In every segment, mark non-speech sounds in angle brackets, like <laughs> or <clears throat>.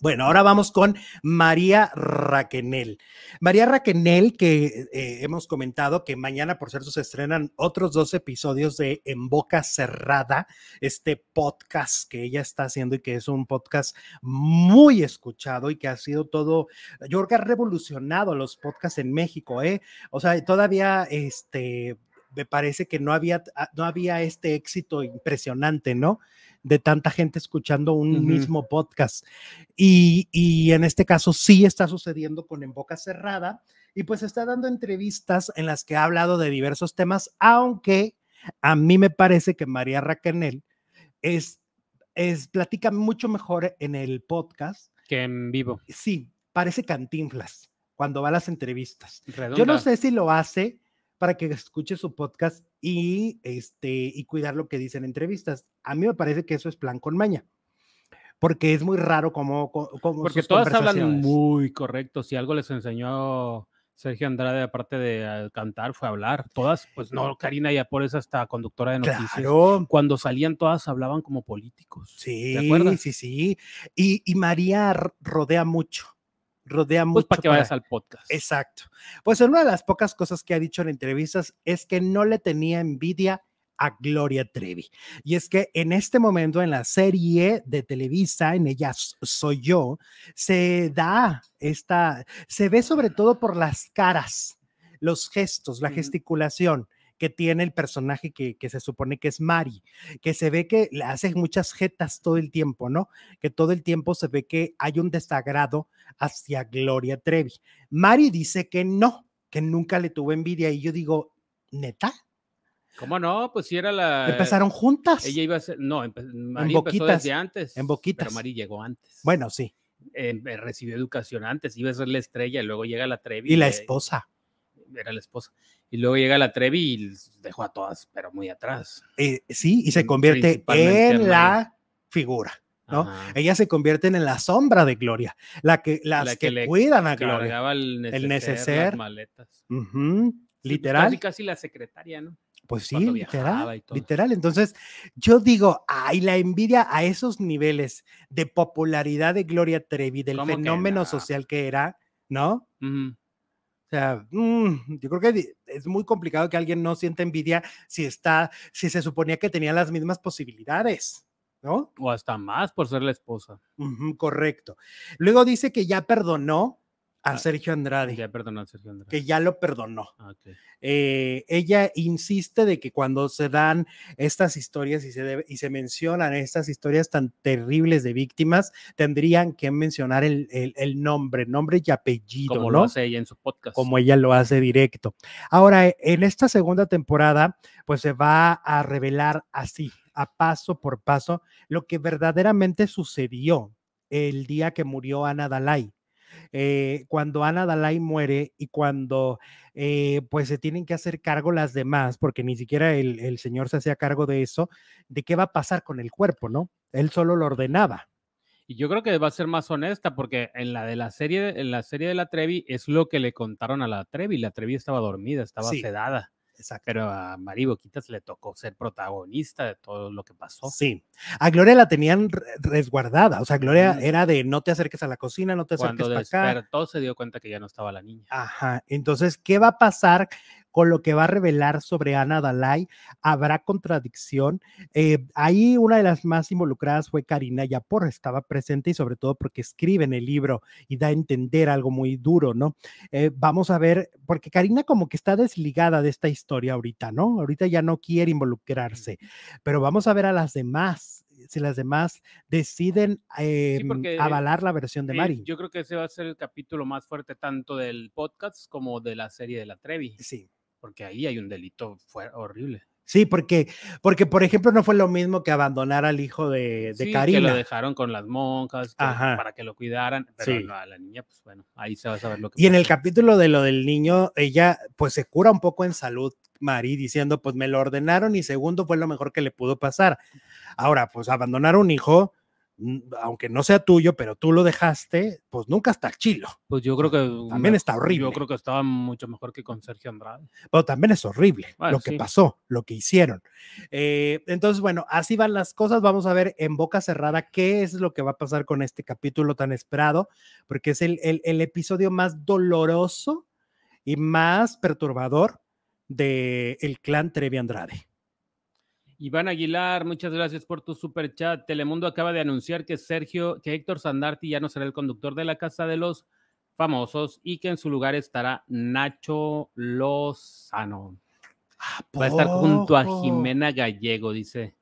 Bueno, ahora vamos con María Raquenel. María Raquenel, que eh, hemos comentado que mañana, por cierto, se estrenan otros dos episodios de En Boca Cerrada, este podcast que ella está haciendo y que es un podcast muy escuchado y que ha sido todo, yo creo que ha revolucionado los podcasts en México, ¿eh? O sea, todavía, este, me parece que no había, ah, no había este éxito impresionante, ¿no? De tanta gente escuchando un mismo podcast. Y, en este caso sí está sucediendo con En Boca Cerrada y pues está dando entrevistas en las que ha hablado de diversos temas, aunque a mí me parece que María Raquenel es, es platica mucho mejor en el podcast. Que en vivo. Sí, parece cantinflas cuando va a las entrevistas. Yo no sé si lo hace para que escuche su podcast y, este, y cuidar lo que dicen en entrevistas. A mí me parece que eso es plan con maña porque es muy raro como... como porque todas hablan muy correcto. Si algo les enseñó Sergio Andrade, aparte de ah, cantar, fue hablar. Todas, pues no, Karina Yapor es hasta conductora de noticias. Claro. Cuando salían todas hablaban como políticos. Sí, sí, sí. Y, y María rodea mucho rodea pues, mucho. para que vayas al podcast. Exacto. Pues una de las pocas cosas que ha dicho en entrevistas es que no le tenía envidia a Gloria Trevi. Y es que en este momento en la serie de Televisa, en ella soy yo, se da esta, se ve sobre todo por las caras, los gestos, la gesticulación que tiene el personaje que, que se supone que es Mari, que se ve que le hace muchas jetas todo el tiempo, ¿no? Que todo el tiempo se ve que hay un desagrado hacia Gloria Trevi. Mari dice que no, que nunca le tuvo envidia y yo digo, neta. ¿Cómo no? Pues si era la. Empezaron juntas. Ella iba a ser. No, en boquitas, empezó antes. En boquitas. Pero Mari llegó antes. Bueno, sí. Em, eh, recibió educación antes. Iba a ser la estrella y luego llega la Trevi. Y la esposa era la esposa. Y luego llega la Trevi y dejó a todas, pero muy atrás. Eh, sí, y se mm, convierte en la figura. ¿no? Ellas se convierten en la sombra de Gloria, la que, las que, le cuidan a Gloria. El neceser. El neceser. Las maletas. Pues, literal. Casi, la secretaria, ¿no? Pues sí, literal, literal. Entonces, yo digo, ay, la envidia a esos niveles de popularidad de Gloria Trevi, del fenómeno social que era, ¿no? Uh sea, mm, yo creo que es muy complicado que alguien no sienta envidia si está, si se suponía que tenía las mismas posibilidades. ¿No? O hasta más por ser la esposa. correcto. Luego dice que ya perdonó Ah, a Sergio Andrade. Ya Que ya lo perdonó. Ah, eh, ella insiste de que cuando se dan estas historias y se, y se mencionan estas historias tan terribles de víctimas, tendrían que mencionar el, nombre, nombre y apellido. Como ¿no? lo hace ella en su podcast. Como ella lo hace directo. Ahora, e, en esta segunda temporada, pues se va a revelar así, a paso por paso, lo que verdaderamente sucedió el día que murió Ana Dalai eh, cuando Ana Dalai muere y cuando eh, pues se tienen que hacer cargo las demás, porque ni siquiera el, señor se hacía cargo de eso, de qué va a pasar con el cuerpo, ¿no? Él solo lo ordenaba. Y yo creo que va a ser más honesta porque en la de la serie, en la serie de la Trevi es lo que le contaron a la Trevi. La Trevi estaba dormida, estaba sedada. Exacto. Pero a Mari Boquitas le tocó ser protagonista de todo lo que pasó. Sí. A Gloria la tenían resguardada. O sea, Gloria era de no te acerques a la cocina, no te acerques para acá. Cuando se dio cuenta que ya no estaba la niña. Ajá. Entonces, ¿qué va a pasar con lo que va a revelar sobre Ana Dalai. Habrá contradicción. Eh, ahí una de las más involucradas fue Karina Yapor, estaba presente y sobre todo porque escribe en el libro y da a entender algo muy duro, ¿no? Eh, vamos a ver, porque Karina como que está desligada de esta historia ahorita, ¿no? Ahorita ya no quiere involucrarse, pero vamos a ver a las demás si las demás deciden em, avalar la versión de eh, Mari. Yo creo que ese va a ser el capítulo más fuerte tanto del podcast como de la serie de la Trevi. Sí porque ahí hay un delito fue horrible. Sí, porque, porque por ejemplo no fue lo mismo que abandonar al hijo de, de Karina. Que lo dejaron con las monjas para que lo cuidaran, pero a la niña, pues bueno, ahí se va a saber lo que. Y en el capítulo de lo del niño, ella pues se cura un poco en salud, Mari, diciendo pues me lo ordenaron y segundo fue lo mejor que le pudo pasar. Ahora, pues abandonar un hijo, aunque no sea tuyo, pero tú lo dejaste, pues nunca está chilo. Pues yo creo que también está horrible. Yo creo que estaba mucho mejor que con Sergio Andrade. Pero también es horrible lo que pasó, lo que hicieron. Eh, entonces, bueno, así van las cosas. Vamos a ver en boca cerrada qué es lo que va a pasar con este capítulo tan esperado, porque es el, episodio más doloroso y más perturbador del el clan Trevi Andrade. Iván Aguilar, muchas gracias por tu super chat. Telemundo acaba de anunciar que Sergio, que Héctor Sandarti ya no será el conductor de la Casa de los Famosos y que en su lugar estará Nacho Lozano. Va a estar junto a Jimena Gallego, dice.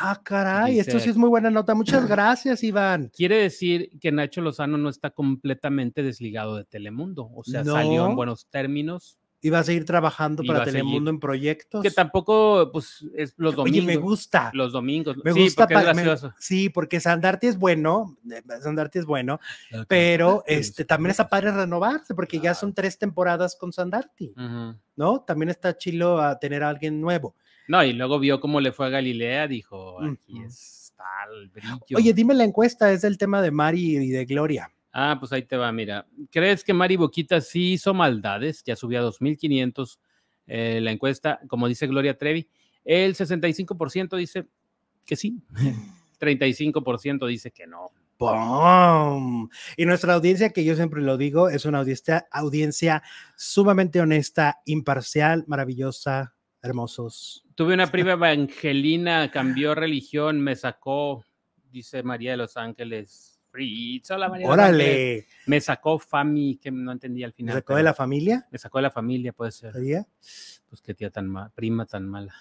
Ah, caray, esto sí es muy buena nota. Muchas <clears throat> gracias, Iván. Quiere decir que Nacho Lozano no está completamente desligado de Telemundo, o sea, salió en buenos términos. Y vas a seguir trabajando para Telemundo mundo en proyectos. Que tampoco, pues, es los domingos. Oye, me gusta. Los domingos. Me sí, gusta. Porque es sí, porque Sandarti es bueno, eh, Sandarti es bueno, ah, pero <laughs> este, también está padre renovarse, porque ya son tres temporadas con Sandarti, ¿no? También está chilo a tener a alguien nuevo. No, y luego vio cómo le fue a Galilea, dijo, Oye, dime la encuesta, es el tema de Mari y de Gloria. Ah, pues ahí te va, mira. ¿Crees que Mari Boquita sí hizo maldades? Ya subió a 2.500 eh, la encuesta, como dice Gloria Trevi. El 65% dice que sí, 35% <laughs> dice que no. Pum. Y nuestra audiencia, que yo siempre lo digo, es una audiencia, audiencia sumamente honesta, imparcial, maravillosa, hermosos. Tuve una <laughs> prima evangelina, cambió religión, me sacó, dice María de los Ángeles hola Me sacó Fami, que no entendía al final. ¿Me sacó de la familia? Me sacó de la familia, puede ser. ¿Sería? Pues qué tía tan mala, prima tan mala.